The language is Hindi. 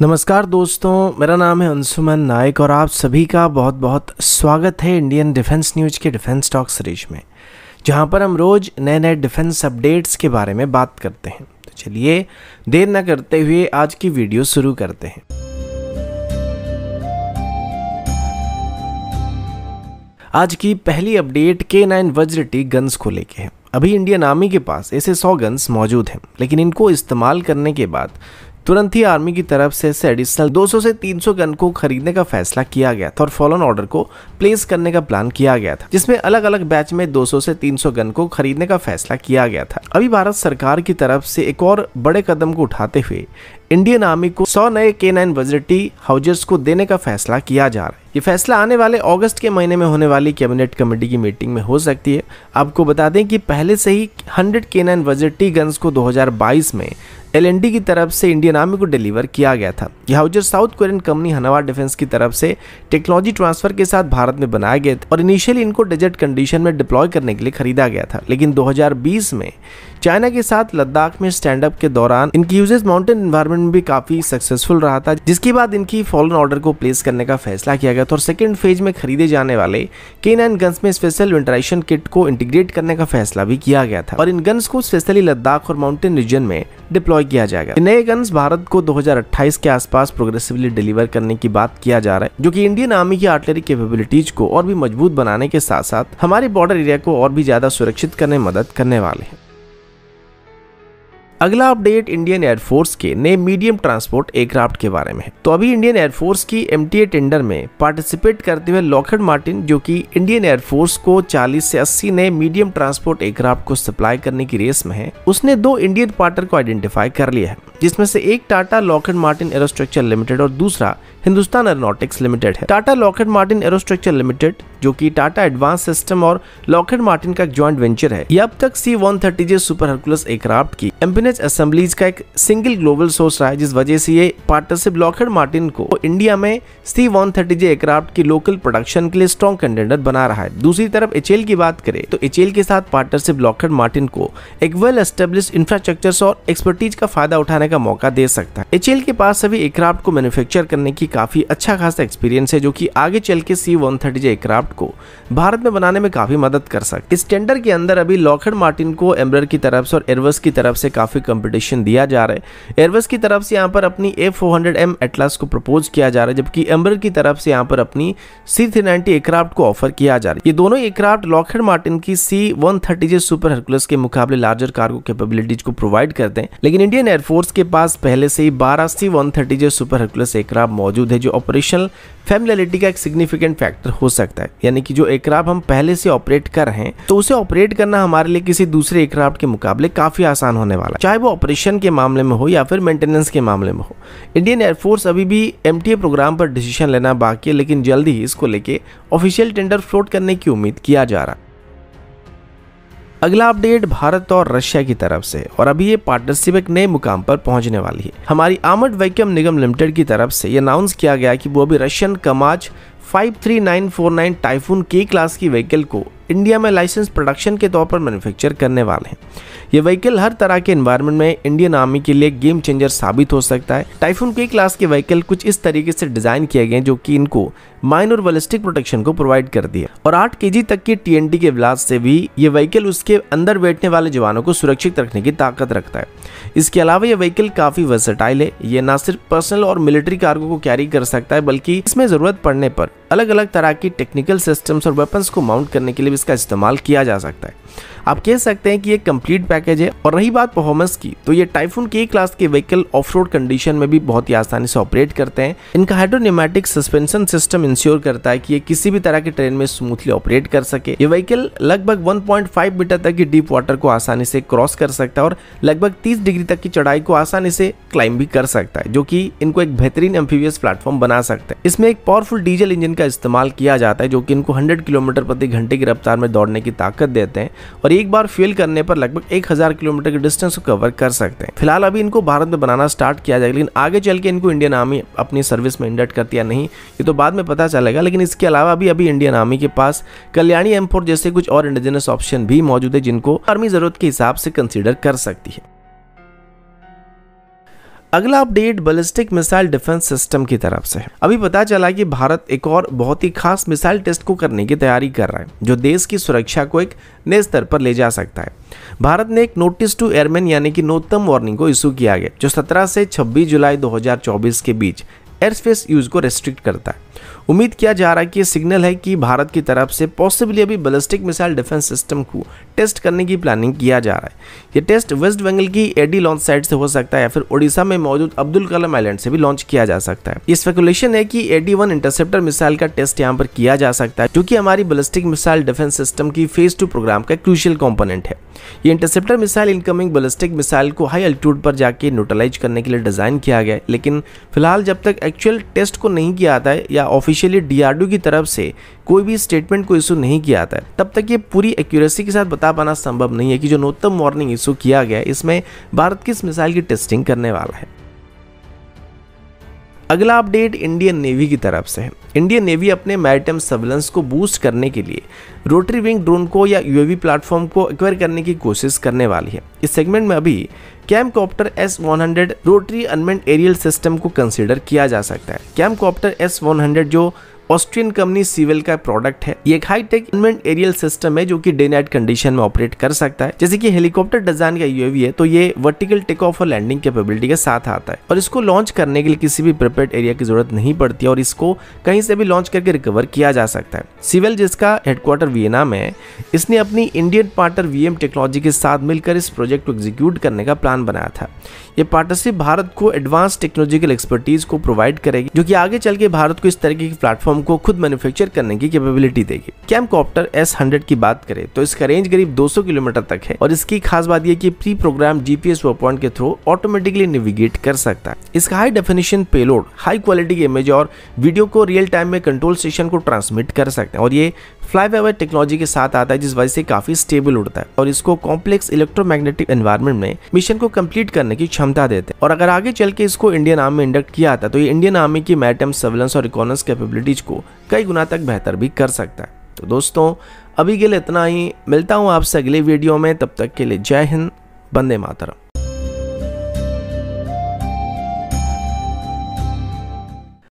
नमस्कार दोस्तों मेरा नाम है अंशुमन नायक और आप सभी का बहुत बहुत स्वागत है इंडियन डिफेंस न्यूज के डिफेंस टॉक सीरीज में जहां पर हम रोज नए नए डिफेंस अपडेट्स के बारे में बात करते हैं तो चलिए देर न करते हुए आज की वीडियो शुरू करते हैं आज की पहली अपडेट के नाइन वज्रटी गन्स को लेके है अभी इंडियन आर्मी के पास ऐसे सौ गन्स मौजूद हैं लेकिन इनको इस्तेमाल करने के बाद तुरंत ही आर्मी की तरफ से इससे एडिशनल 200 से 300 गन को खरीदने का फैसला किया गया था और फॉलोन ऑर्डर को प्लेस करने का प्लान किया गया था जिसमें अलग अलग बैच में 200 से 300 गन को खरीदने का फैसला किया गया था अभी भारत सरकार की तरफ से एक और बड़े कदम को उठाते हुए इंडियन आर्मी को 100 नए के नाइन वजरटी हाउजर्स को देने का फैसला किया जा रहा है ये फैसला आने वाले अगस्त के महीने में होने वाली कैबिनेट कमेटी की मीटिंग में हो सकती है आपको बता दें कि पहले से ही 100 के नाइन वजरटी गन्स को 2022 में एल की तरफ से इंडियन आर्मी को डिलीवर किया गया था यह howitzer South Korean company Hanwha defence की तरफ से टेक्नोलॉजी ट्रांसफर के साथ भारत में बनाए गए थे और इनिशियली इनको डेजर्ट कंडीशन में डिप्लॉय करने के लिए खरीदा गया था लेकिन 2020 में चाइना के साथ लद्दाख में स्टैंड अप के दौरान इनकी यूजेस माउंटेन इन्वायरमेंट में भी काफी सक्सेसफुल रहा था जिसके बाद इनकी फॉलन ऑर्डर को प्लेस करने का फैसला किया गया था और सेकेंड फेज में खरीदे जाने वाले के नाइन गन्स में स्पेशल वेंटिलेशन किट को इंटीग्रेट करने का फैसला भी किया गया था और इन गन्स को स्पेशली लद्दाख और माउंटेन रीजन में डिप्लॉय किया जाएगा नए गन्स भारत को 2028 के आसपास प्रोग्रेसिवली डिलीवर करने की बात किया जा रहा है जो कि इंडियन आर्मी की आर्टिलरी केपेबिलिटीज को और भी मजबूत बनाने के साथ साथ हमारे बॉर्डर एरिया को और भी ज्यादा सुरक्षित करने मदद करने वाले हैं अगला अपडेट इंडियन एयरफोर्स के नए मीडियम ट्रांसपोर्ट एयरक्राफ्ट के बारे में है तो अभी इंडियन एयरफोर्स की एम टेंडर में पार्टिसिपेट करते हुए लॉकेट मार्टिन जो की इंडियन एयरफोर्स को चालीस से अस्सी नए मीडियम ट्रांसपोर्ट एयरक्राफ्ट को सप्लाई करने की रेस में है उसने दो इंडियन पार्टनर को आइडेंटिफाई कर लिया है जिसमें से एक Tata Lockheed Martin aerostructure limited और दूसरा हिंदुस्तान एरोनॉटिक्स लिमिटेड है Tata Lockheed Martin aerostructure limited जो कि टाटा एडवांस सिस्टम और लॉकेट मार्टिन का ज्वाइंट वेंचर है यह अब तक C one thirty J super Hercules aircraft की एम्पिनेज असेंबलीज का एक सिंगल ग्लोबल सोर्स रहा है जिस वजह से ये पार्टनरशिप लॉकेट मार्टिन को इंडिया में C one thirty J aircraft की लोकल प्रोडक्शन के लिए स्ट्रॉन्ग कंटेंडर बना रहा है दूसरी तरफ एच की बात करें तो एच के साथ पार्टनरशिप लॉकेट मार्टिन को एक वेल एस्टेब्लिश इंफ्रास्ट्रक्चर और एक्सपर्टीज का फायदा उठाने का मौका दे सकता है एच के पास सभी एयरक्राफ्ट को मैन्युफैक्चर करने की काफी अच्छा खासा एक्सपीरियंस है जो कि आगे चल के सी वन एयरक्राफ्ट को भारत में बनाने में काफी मदद कर सकते इस टेंडर के अंदर अभी लॉकहड मार्टिन को एम्ब्रर की तरफ से और एयरबस की तरफ से काफी कॉम्पिटिशन दिया जा रहा है एयरबस की तरफ से यहाँ पर अपनी ए फोर एटलास को प्रपोज किया जा रहा है जबकि एम्ब्रर की तरफ से यहाँ पर अपनी सी थ्री एयरक्राफ्ट को ऑफर किया जा रहा है ये दोनों एयरक्राफ्ट लॉकहेड मार्टिन की सी वन सुपर हर्कुलस के मुकाबले लार्जर कार्गो कैपेबिलिटीज को प्रोवाइड करते हैं लेकिन इंडियन एयरफोर्स के पास पहले से ही बारह सी वन थर्टी जो सुपर हरकुलस एयरक्राफ्ट मौजूद है जो ऑपरेशनल फेमिलिटी का एक सिग्निफिकेंट फैक्टर हो सकता है यानी कि जो एयरक्राफ्ट हम पहले से ऑपरेट कर रहे हैं तो उसे ऑपरेट करना हमारे लिए किसी दूसरे एयरक्राफ्ट के मुकाबले काफी आसान होने वाला है चाहे वो ऑपरेशन के मामले में हो या फिर मेंटेनेंस के मामले में हो इंडियन एयरफोर्स अभी भी एम प्रोग्राम पर डिसीजन लेना बाकी है लेकिन जल्द ही इसको लेके ऑफिशियल टेंडर फ्लोट करने की उम्मीद किया जा रहा है अगला अपडेट भारत और रशिया की तरफ से और अभी ये पार्टनरशिप एक नए मुकाम पर पहुंचने वाली है हमारी आमड वैक्यूम निगम लिमिटेड की तरफ से ये अनाउंस किया गया कि वो अभी रशियन कमाज 53949 टाइफून के क्लास की व्हीकल को इंडिया में लाइसेंस प्रोडक्शन के तौर पर मैन्युफैक्चर करने वाले हैं ये व्हीकल हर तरह के एनवायरनमेंट में इंडियन आर्मी के लिए गेम चेंजर साबित हो सकता है टाइफून के क्लास के व्हीकल कुछ इस तरीके से डिजाइन किए गए जो की इनको माइन और बलिस्टिक प्रोटेक्शन को प्रोवाइड कर है और आठ के तक के टी के ब्लास्ट से भी ये व्हीकल उसके अंदर बैठने वाले जवानों को सुरक्षित रखने की ताकत रखता है इसके अलावा ये व्हीकल काफी वर्सेटाइल है ये न सिर्फ पर्सनल और मिलिट्री कार्गो को कैरी कर सकता है बल्कि इसमें जरूरत पड़ने पर अलग अलग तरह की टेक्निकल सिस्टम्स और वेपन्स को माउंट करने के लिए इसका इस्तेमाल किया जा सकता है आप कह सकते हैं कि ये कंप्लीट पैकेज है और रही बात परफॉर्मेंस की तो ये टाइफून के क्लास के व्हीकल ऑफ रोड कंडीशन में भी बहुत ही आसानी से ऑपरेट करते हैं इनका हाइड्रोनिमेटिक सस्पेंशन सिस्टम इंश्योर करता है कि ये किसी भी तरह की ट्रेन में स्मूथली ऑपरेट कर सके ये व्हीकल लगभग 1.5 मीटर तक की डीप वाटर को आसानी से क्रॉस कर सकता है और लगभग 30 डिग्री तक की चढ़ाई को आसानी से क्लाइंब भी कर सकता है जो कि इनको एक बेहतरीन एम्फीवियस प्लेटफॉर्म बना सकता है इसमें एक पावरफुल डीजल इंजन का इस्तेमाल किया जाता है जो कि इनको 100 किलोमीटर प्रति घंटे की रफ्तार में दौड़ने की ताकत देते हैं और एक बार फ्यूल करने पर लगभग एक हजार किलोमीटर के डिस्टेंस को कवर कर सकते हैं फिलहाल अभी इनको भारत में बनाना स्टार्ट किया जाएगा लेकिन आगे चल के इनको इंडियन आर्मी अपनी सर्विस में इंडक्ट करती या नहीं ये तो बाद में पता चलेगा लेकिन इसके अलावा भी अभी इंडियन आर्मी के पास कल्याणी एम जैसे कुछ और इंडिजिनस ऑप्शन भी मौजूद है जिनको आर्मी जरूरत के हिसाब से कंसिडर कर सकती है अगला update ballistic missile defence system की तरफ से अभी पता चला कि भारत एक और बहुत ही खास मिसाइल टेस्ट को करने की तैयारी कर रहा है जो देश की सुरक्षा को एक नए स्तर पर ले जा सकता है भारत ने एक नोटिस टू एयरमैन यानी कि नोतम वार्निंग को इशू किया गया जो 17 से 26 जुलाई 2024 के बीच एयर स्पेस यूज को रेस्ट्रिक्ट करता है उम्मीद किया जा रहा है कि ये सिग्नल है कि भारत की तरफ से पॉसिबली अभी बलिस्टिक मिसाइल डिफेंस सिस्टम को टेस्ट करने की प्लानिंग किया जा रहा है ये टेस्ट वेस्ट बंगल की एडी लॉन्च साइट से हो सकता है या फिर ओडिशा में मौजूद अब्दुल कलाम आइलैंड से भी लॉन्च किया जा सकता है ये स्पेकुलेशन है कि एडी वन इंटरसेप्टर मिसाइल का टेस्ट यहाँ पर किया जा सकता है जो कि हमारी बलिस्टिक मिसाइल डिफेंस सिस्टम की फेज टू प्रोग्राम का क्रूशियल कॉम्पोनेंट है ये interceptor missile incoming ballistic missile को हाई एल्टीट्यूड पर जाके न्यूट्रलाइज करने के लिए डिजाइन किया गया है लेकिन फिलहाल जब तक एक्चुअल टेस्ट को नहीं किया आता है या ऑफिस ऑफिशियली डीआरडीओ की तरफ से कोई भी स्टेटमेंट को इशू नहीं किया था तब तक ये पूरी एक्यूरेसी के साथ बता पाना संभव नहीं है कि जो नोत्तम वार्निंग इशू किया गया इसमें भारत किस मिसाइल की टेस्टिंग करने वाला है अगला अपडेट इंडियन नेवी की तरफ से है इंडियन नेवी अपने मैरिटाइम सर्विलेंस को बूस्ट करने के लिए रोटरी विंग ड्रोन को या यूएवी प्लेटफॉर्म को एक्वायर करने की कोशिश करने वाली है इस सेगमेंट में अभी Camcopter S one hundred rotary unmanned aerial system को कंसिडर किया जा सकता है Camcopter S one hundred जो ऑस्ट्रियन कंपनी सिविल का प्रोडक्ट है ये एक हाईटेक इन्वेंट एरियल सिस्टम है जो कि डे नाइट कंडीशन में ऑपरेट कर सकता है जैसे कि हेलीकॉप्टर डिजाइन का यूएवी है तो ये वर्टिकल टेक ऑफ और लैंडिंग कैपेबिलिटी के साथ आता है और इसको लॉन्च करने के लिए किसी भी प्रिपेयर एरिया की जरूरत नहीं पड़ती और इसको कहीं से भी लॉन्च करके रिकवर किया जा सकता है सिविल जिसका हेडक्वार्टर वियना में है इसने अपनी इंडियन पार्टनर वीएम टेक्नोलॉजी के साथ मिलकर इस प्रोजेक्ट को एग्जीक्यूट करने का प्लान बनाया था ये पार्टनरशिप भारत को एडवांस टेक्नोलॉजिकल एक्सपर्टीज को प्रोवाइड करेगी जो कि आगे चल के भारत को इस तरीके की प्लेटफॉर्म हमको खुद मैन्युफैक्चर करने की कैपेबिलिटी देगी कैम कॉप्टर एस हंड्रेड की बात करें तो इसका रेंज करीब 200 किलोमीटर तक है और इसकी खास बात यह कि प्री प्रोग्राम जीपीएस पॉइंट के थ्रू ऑटोमेटिकली नेविगेट कर सकता है इसका high definition payload high quality की इमेज और वीडियो को रियल टाइम में कंट्रोल स्टेशन को ट्रांसमिट कर सकते हैं और ये फ्लाई बाय टेक्नोलॉजी के साथ आता है जिस वजह से काफी स्टेबल उड़ता है और इसको कॉम्प्लेक्स इलेक्ट्रोमैग्नेटिक एनवायरमेंट में मिशन को कंप्लीट करने की क्षमता देते हैं और अगर आगे चल के इसको इंडियन आर्मी इंडक्ट किया आता तो ये इंडियन आर्मी की मैटम सर्वेलेंस और रिकॉर्नेंस कैपेबिलिटीज को को कई गुना तक बेहतर भी कर सकता है तो दोस्तों अभी के लिए इतना ही मिलता हूँ आपसे अगले वीडियो में तब तक के लिए जय हिंद बंदे मातरम